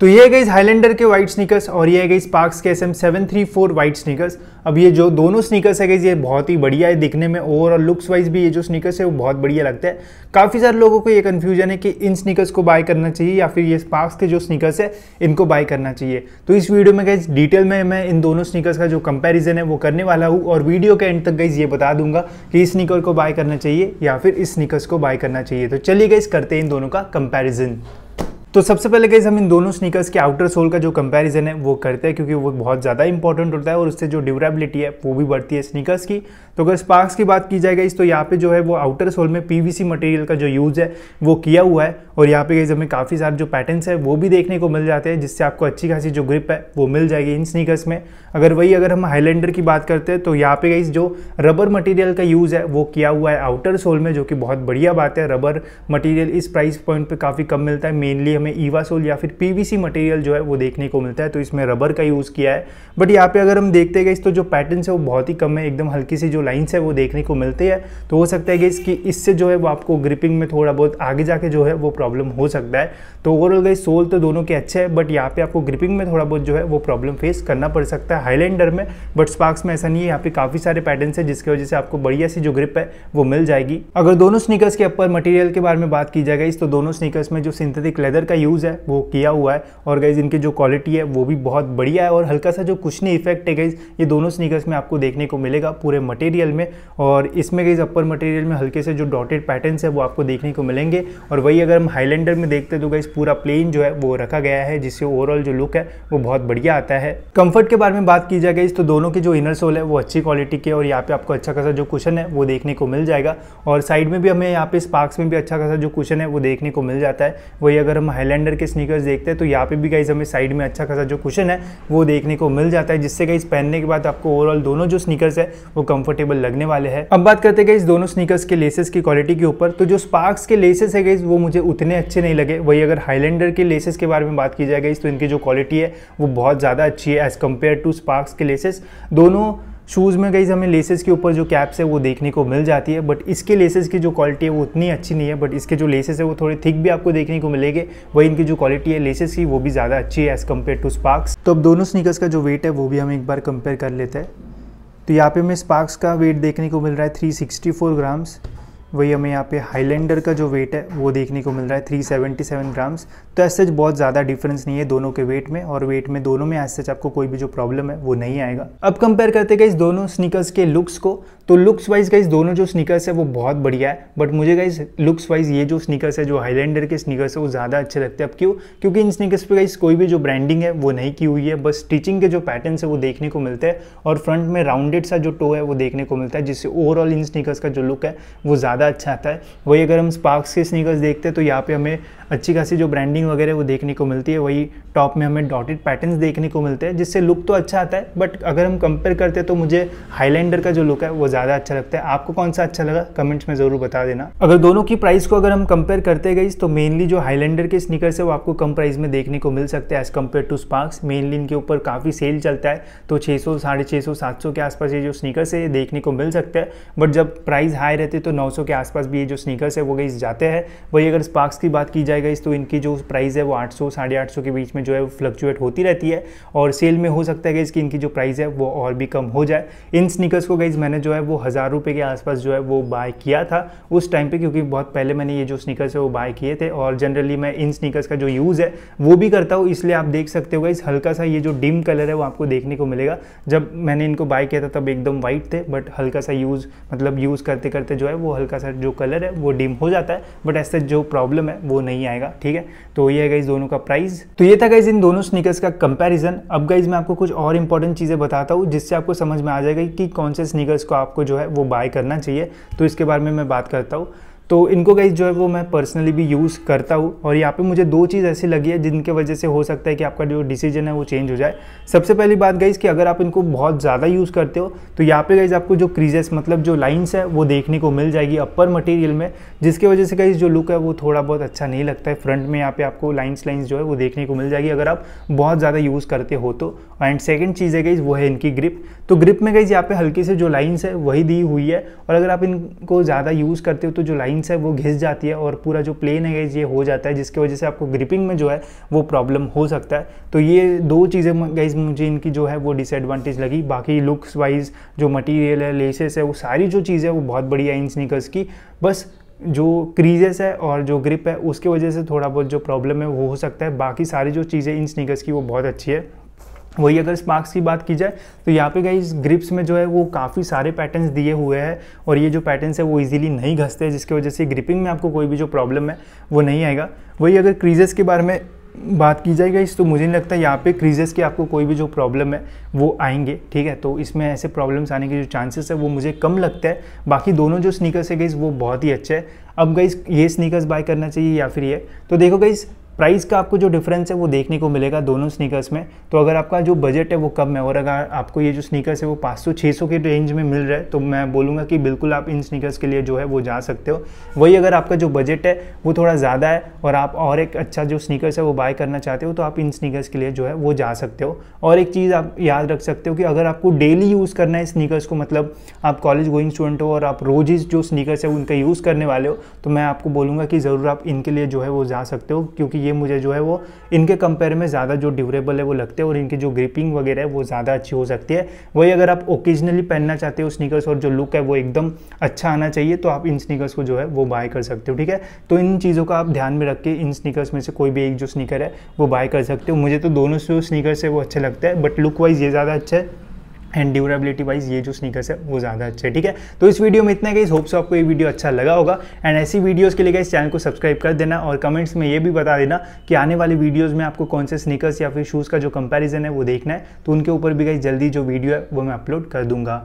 तो ये गई हाईलैंडर के वाइट स्नीकर्स और ये गई स्पार्क्स के S M seven three four white sneakers अब ये जो दोनों स्नीकर्स है गई ये बहुत ही बढ़िया है दिखने में ओवरऑल लुक्स वाइज भी ये जो स्नीकर्स है वो बहुत बढ़िया लगता है काफ़ी सारे लोगों को ये कन्फ्यूजन है कि इन स्नीकर्स को बाय करना चाहिए या फिर ये स्पार्क्स के जो स्नीकर्स है इनको बाय करना चाहिए तो इस वीडियो में गई डिटेल में मैं इन दोनों स्नीकर्स का जो कंपेरिजन है वो करने वाला हूँ और वीडियो के एंड तक गई ये बता दूंगा कि इस स्नीकर को बाय करना चाहिए या फिर इस स्नीकर्स को बाय करना चाहिए तो चलिए गई करते हैं इन दोनों का कंपेरिजन तो सबसे पहले गई हम इन दोनों स्नीकर्स के आउटर सोल का जो कंपैरिजन है वो करते हैं क्योंकि वो बहुत ज़्यादा इंपॉर्टेंट होता है और उससे जो ड्यूरेबिलिटी है वो भी बढ़ती है स्नीकर्स की तो अगर स्पार्क्स की बात की जाएगी इस तो यहाँ पे जो है वो आउटर सोल में पीवीसी मटेरियल का जो यूज़ है वो किया हुआ है और यहाँ पे गई हमें काफ़ी सारे जो पैटर्नस है वो भी देखने को मिल जाते हैं जिससे आपको अच्छी खासी जो ग्रिप है वो मिल जाएगी इन स्नीकर्स में अगर वही अगर हम हाईलैंडर की बात करते हैं तो यहाँ पे गई जो रबर मटीरियल का यूज़ है वो किया हुआ है आउटर सोल में जो कि बहुत बढ़िया बात है रबर मटीरियल इस प्राइस पॉइंट पर काफ़ी कम मिलता है मेनली हमें ईवासोल या फिर पीवीसी मटेरियल जो है वो देखने को मिलता है तो इसमें रबर का यूज़ किया है बट यहाँ पे अगर हम देखते गए तो जो पैटर्न है वो बहुत ही कम है एकदम हल्की सी जो लाइन्स है वो देखने को मिलते हैं तो हो सकता है कि इसकी इससे जो है वो आपको ग्रिपिंग में थोड़ा बहुत आगे जाके जो है वो प्रॉब्लम हो सकता है तो ओवरऑल गई सोल तो दोनों के अच्छे हैं बट यहाँ पे आपको ग्रिपिंग में थोड़ा बहुत जो है वो प्रॉब्लम फेस करना पड़ सकता है हाईलैंडर में बट स्पार्क्स में ऐसा नहीं है यहाँ पे काफ़ी सारे पैटर्न है जिसकी वजह से आपको बढ़िया सी जो ग्रिप है वो मिल जाएगी अगर दोनों स्निकर्स के अपर मटेरियल के बारे में बात की जाएगा इस तो दोनों स्निकर्स में जो सिंथेटिक लेदर का यूज़ है वो किया हुआ है और गाइज़ इनकी जो क्वालिटी है वो भी बहुत बढ़िया है और हल्का सा जो कुशनी इफेक्ट है गाइज़ ये दोनों स्नीकर्स में आपको देखने को मिलेगा पूरे मटेरियल में और इसमें गाइज़ अपर मटेरियल में हल्के से जो डॉटेड पैटर्न्स है वो आपको देखने को मिलेंगे और वही अगर हम हाईलैंडर में देखते हैं तो गाइज़ पूरा प्लेन जो है वो रखा गया है जिससे ओवरऑल जो लुक है वो बहुत बढ़िया आता है कंफर्ट के बारे में बात की जाए गाइज़ तो दोनों की जो इनर सोल है वो अच्छी क्वालिटी के और यहाँ पे आपको अच्छा खासा जो क्वेश्चन है वो देखने को मिल जाएगा और साइड में भी हमें यहाँ पे स्पार्क्स में भी अच्छा खासा जो क्वेश्चन है वो देखने को मिल जाता है वही अगर हम हाईलैंडर के स्नीकर्स देखते हैं तो यहाँ पे भी गाइज हमें साइड में अच्छा खासा जो कुशन है वो देखने को मिल जाता है जिससे गाइज पहनने के बाद आपको ओवरऑल दोनों जो स्नीकर्स है वो कंफर्टेबल लगने वाले हैं अब बात करते गाइज इस दोनों स्नीकर्स के लेसेस की क्वालिटी के ऊपर तो जो स्पार्क्स के लेसेस है गाइज वो मुझे उतने अच्छे नहीं लगे वही अगर हाईलैंडर के लेसेस के बारे में बात की जाए गाइज तो इनकी जो क्वालिटी है वो बहुत ज़्यादा अच्छी है एज़ कम्पेयर टू स्पार्क्स के लेसेस दोनों शूज़ में गई हमें लेसेस के ऊपर जो कैप्स है वो देखने को मिल जाती है बट इसके लेसेस की जो क्वालिटी है वो उतनी अच्छी नहीं है बट इसके जो लेसेस है वो थोड़े थिक भी आपको देखने को मिलेंगे वही इनकी जो क्वालिटी है लेसेस की वो भी ज़्यादा अच्छी है एज़ कम्पेयर टू स्पार्क्स तो अब दोनों स्निकर्स का जो वेट है वो भी हम एक बार कंपेयर कर लेते हैं तो यहाँ पे हमें स्पार्क्स का वेट देखने को मिल रहा है 364 ग्राम्स वही हमें यहाँ पे हाईलैंडर का जो वेट है वो देखने को मिल रहा है 377 ग्राम्स तो ऐसे बहुत ज़्यादा डिफरेंस नहीं है दोनों के वेट में और वेट में दोनों में एज सच आपको कोई भी जो प्रॉब्लम है वो नहीं आएगा अब कंपेयर करते गए इस दोनों स्निकर्स के लुक्स को तो लुक्स वाइज का दोनों जो स्निकर्स है वो बहुत बढ़िया है बट मुझे गई लुक्स वाइज ये जो स्निकर्स है जो हाईलैंडर के स्निकर्स है वो ज़्यादा अच्छे लगते हैं अब क्यों क्योंकि इन स्निकर्स पर गई कोई भी जो ब्रांडिंग है वो नहीं की हुई है बस स्टिचिंग के जो पैटर्न है वो देखने को मिलते हैं और फ्रंट में राउंडेड सा जो टो है वो देखने को मिलता है जिससे ओवरऑल इन स्निकर्स का जो लुक है वो ज़्यादा ज़्यादा अच्छा आता है वही अगर हम स्पार्क्स के स्नीकर्स देखते हैं तो यहाँ पे हमें अच्छी खासी जो ब्रांडिंग वगैरह वो देखने को मिलती है वही टॉप में हमें डॉटेड पैटर्न्स देखने को मिलते हैं जिससे लुक तो अच्छा आता है बट अगर हम कंपेयर करते हैं तो मुझे हाईलैंडर का जो लुक है वो ज़्यादा अच्छा लगता है आपको कौन सा अच्छा लगा कमेंट्स में ज़रूर बता देना अगर दोनों की प्राइस को अगर हम कंपेयर करते गई तो मेनली जो हाईलैंडर के स्निकर्स है वो आपको कम प्राइस में देखने को मिल सकते हैं as compare to Sparx mainly इनके ऊपर काफ़ी सेल चलता है तो छः सौ साढ़े छः सौ सात सौ के आसपास ये जो स्निकर्स है ये देखने को मिल सकता है बट जब प्राइस हाई रहते तो नौ सौ के आसपास भी ये जो स्निकर्स है वो गई जाते हैं वही अगर स्पार्क्स की बात की जाए है गाइज़ तो इनकी जो प्राइस है वो 800 साढ़े आठ के बीच में जो है फ्लक्चुएट होती रहती है और सेल में हो सकता है गाइस कि इनकी जो प्राइस है वो और भी कम हो जाए इन स्निकर्स को गाइज मैंने जो है वो हज़ार रुपये के आसपास जो है वो बाय किया था उस टाइम पर क्योंकि बहुत पहले मैंने ये जो स्निकर्स है वो बाय किए थे और जनरली मैं इन स्निकर्स का जो यूज़ है वो भी करता हूँ इसलिए आप देख सकते हो गाइज हल्का सा ये जो डिम कलर है वो आपको देखने को मिलेगा जब मैंने इनको बाय किया था तब एकदम वाइट थे बट हल्का सा यूज़ मतलब यूज़ करते करते जो है वो हल्का सा जो कलर है वो डिम हो जाता है बट ऐसे जो प्रॉब्लम है वो नहीं आएगा ठीक है तो ये है इस दोनों का प्राइस तो ये था गाइज इन दोनों स्निकर्स का कंपेरिजन अब गाइज मैं आपको कुछ और इंपॉर्टेंट चीज़ें बताता हूँ जिससे आपको समझ में आ जाएगा कि कौन से स्निकर्स को आपको जो है वो बाय करना चाहिए तो इसके बारे में मैं बात करता हूँ तो इनको गाइज जो है वो मैं पर्सनली भी यूज़ करता हूँ और यहाँ पे मुझे दो चीज़ ऐसी लगी है जिनके वजह से हो सकता है कि आपका जो डिसीजन है वो चेंज हो जाए सबसे पहली बात गई कि अगर आप इनको बहुत ज़्यादा यूज़ करते हो तो यहाँ पे गई आपको जो क्रीजेस मतलब जो लाइन्स है वो देखने को मिल जाएगी अपर मटेरियल में जिसकी वजह से गई जो लुक है वो थोड़ा बहुत अच्छा नहीं लगता है फ्रंट में यहाँ पे आपको लाइन्स लाइन्स जो है वो देखने को मिल जाएगी अगर आप बहुत ज़्यादा यूज़ करते हो तो एंड सेकेंड चीज़ है गई वो है इनकी ग्रिप तो ग्रिप में गई यहाँ पे हल्की से जो लाइन्स है वही दी हुई है और अगर आप इनको ज़्यादा यूज़ करते हो तो जो लाइन विंग्स है वो घिस जाती है और पूरा जो प्लेन है ये हो जाता है जिसकी वजह से आपको ग्रिपिंग में जो है वो प्रॉब्लम हो सकता है तो ये दो चीज़ें गाइज मुझे इनकी जो है वो डिसएडवांटेज लगी बाकी लुक्स वाइज जो मटीरियल है लेसेस है वो सारी जो चीज़ है वो बहुत बढ़िया है इन स्निकर्स की बस जो क्रीजेस है और जो ग्रिप है उसके वजह से थोड़ा बहुत जो प्रॉब्लम है वो हो सकता है बाकी सारी जो चीज़ें इन स्निकर्स की वो बहुत अच्छी है वही अगर स्पार्क्स की बात की जाए तो यहाँ पे गई ग्रिप्स में जो है वो काफ़ी सारे पैटर्न्स दिए हुए हैं और ये जो पैटर्न्स है वो इजीली नहीं घसते हैं जिसकी वजह से ग्रिपिंग में आपको कोई भी जो प्रॉब्लम है वो नहीं आएगा वही अगर क्रीजेस के बारे में बात की जाए इस तो मुझे नहीं लगता यहाँ पे क्रीजेस की आपको कोई भी जो प्रॉब्लम है वो आएंगे ठीक है तो इसमें ऐसे प्रॉब्लम्स आने के जो चांसेस है वो मुझे कम लगता है बाकी दोनों जो स्नीकर्स है गई वो बहुत ही अच्छे हैं अब गई ये स्नीकर्स बाय करना चाहिए या फिर ये तो देखो गई प्राइस का आपको जो डिफरेंस है वो देखने को मिलेगा दोनों स्नीकर्स में तो अगर आपका जो बजट है वो कम है और अगर आपको ये जो स्नीकर्स है वो पाँच सौ छः सौ के रेंज में मिल रहा है तो मैं बोलूँगा कि बिल्कुल आप इन स्नीकर्स के लिए जो है वो जा सकते हो वही अगर आपका जो बजट है वो थोड़ा ज़्यादा है और आप और एक अच्छा जो स्नीकर्स है वो बाय करना चाहते हो तो आप इन स्नीकर्स के लिए जो है वो जा सकते हो और एक चीज़ आप याद रख सकते हो कि अगर आपको डेली यूज़ करना है स्नीकर्स को मतलब आप कॉलेज गोइंग स्टूडेंट हो और आप रोज़ जो स्नीकर्स है उनका यूज़ करने वाले हो तो मैं आपको बोलूँगा कि ज़रूर आप इनके लिए जो है वो जा सकते हो क्योंकि ये ये मुझे जो है वो इनके कंपेयर में ज़्यादा जो ड्यूरेबल है वो लगते हैं और इनकी जो ग्रिपिंग वगैरह है वो ज़्यादा अच्छी हो सकती है वही अगर आप ओकेजनली पहनना चाहते हो स्नीकर्स और जो लुक है वो एकदम अच्छा आना चाहिए तो आप इन स्नीकर्स को जो है वो बाय कर सकते हो ठीक है तो इन चीज़ों का आप ध्यान में रख के इन स्नीकर्स में से कोई भी एक जो स्नीकर है वो बाय कर सकते हो मुझे तो दोनों जो स्नीकर्स है वो अच्छे लगते हैं बट लुक वाइज ये ज़्यादा अच्छा है एंड ड्यूरेबिलिटी वाइज ये जो स्नीकर्स है वो ज़्यादा अच्छे है ठीक है तो इस वीडियो में इतना गाइज होप्स आपको ये वीडियो अच्छा लगा होगा एंड ऐसी वीडियोस के लिए गाइज चैनल को सब्सक्राइब कर देना और कमेंट्स में ये भी बता देना कि आने वाले वीडियोस में आपको कौन से स्नीकर्स या फिर शूज़ का जो कंपेरिजन है वो देखना है तो उनके ऊपर भी गाइज जल्दी जो वीडियो है वो मैं अपलोड कर दूँगा